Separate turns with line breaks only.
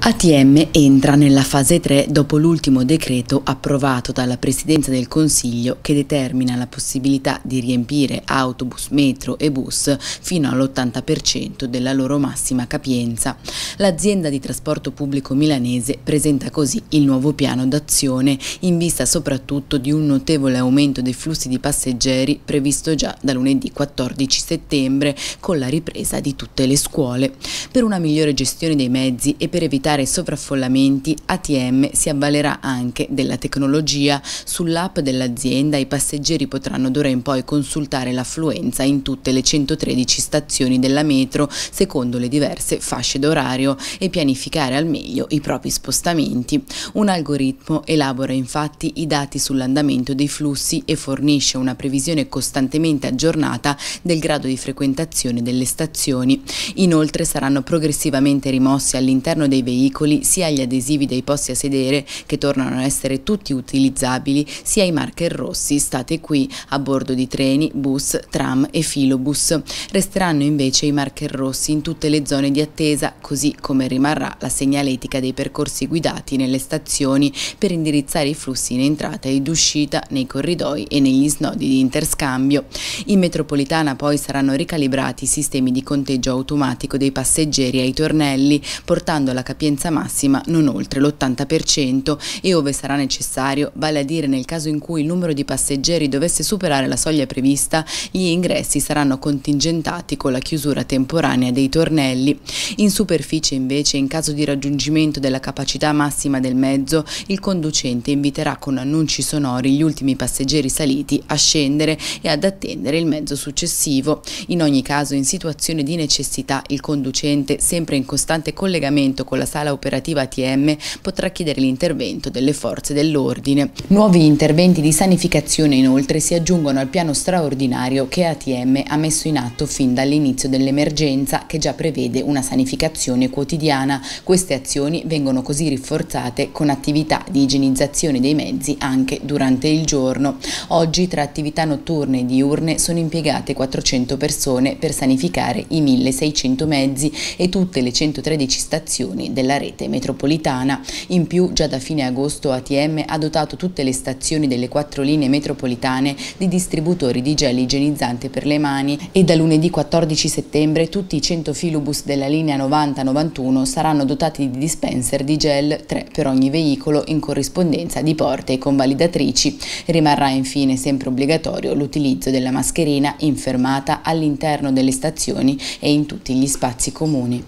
ATM entra nella fase 3 dopo l'ultimo decreto approvato dalla Presidenza del Consiglio che determina la possibilità di riempire autobus, metro e bus fino all'80% della loro massima capienza. L'azienda di trasporto pubblico milanese presenta così il nuovo piano d'azione in vista soprattutto di un notevole aumento dei flussi di passeggeri previsto già da lunedì 14 settembre con la ripresa di tutte le scuole. Per una migliore gestione dei mezzi e per evitare evitare sovraffollamenti, ATM si avvalerà anche della tecnologia. Sull'app dell'azienda i passeggeri potranno d'ora in poi consultare l'affluenza in tutte le 113 stazioni della metro secondo le diverse fasce d'orario e pianificare al meglio i propri spostamenti. Un algoritmo elabora infatti i dati sull'andamento dei flussi e fornisce una previsione costantemente aggiornata del grado di frequentazione delle stazioni. Inoltre saranno progressivamente rimossi all'interno dei veicoli veicoli, sia agli adesivi dei posti a sedere che tornano a essere tutti utilizzabili, sia ai marker rossi state qui a bordo di treni, bus, tram e filobus. Resteranno invece i marker rossi in tutte le zone di attesa, così come rimarrà la segnaletica dei percorsi guidati nelle stazioni per indirizzare i flussi in entrata ed uscita nei corridoi e negli snodi di interscambio. In metropolitana poi saranno ricalibrati i sistemi di conteggio automatico dei passeggeri ai tornelli, portando la capienza capienza massima non oltre l'80% e ove sarà necessario, vale a dire nel caso in cui il numero di passeggeri dovesse superare la soglia prevista, gli ingressi saranno contingentati con la chiusura temporanea dei tornelli. In superficie invece, in caso di raggiungimento della capacità massima del mezzo, il conducente inviterà con annunci sonori gli ultimi passeggeri saliti a scendere e ad attendere il mezzo successivo. In ogni caso, in situazione di necessità, il conducente, sempre in costante collegamento con la sala sala operativa ATM potrà chiedere l'intervento delle forze dell'ordine. Nuovi interventi di sanificazione inoltre si aggiungono al piano straordinario che ATM ha messo in atto fin dall'inizio dell'emergenza che già prevede una sanificazione quotidiana. Queste azioni vengono così rinforzate con attività di igienizzazione dei mezzi anche durante il giorno. Oggi tra attività notturne e diurne sono impiegate 400 persone per sanificare i 1600 mezzi e tutte le 113 stazioni della della rete metropolitana. In più, già da fine agosto ATM ha dotato tutte le stazioni delle quattro linee metropolitane di distributori di gel igienizzante per le mani e da lunedì 14 settembre tutti i 100 filobus della linea 90-91 saranno dotati di dispenser di gel, 3 per ogni veicolo in corrispondenza di porte e convalidatrici. Rimarrà infine sempre obbligatorio l'utilizzo della mascherina in fermata all'interno delle stazioni e in tutti gli spazi comuni.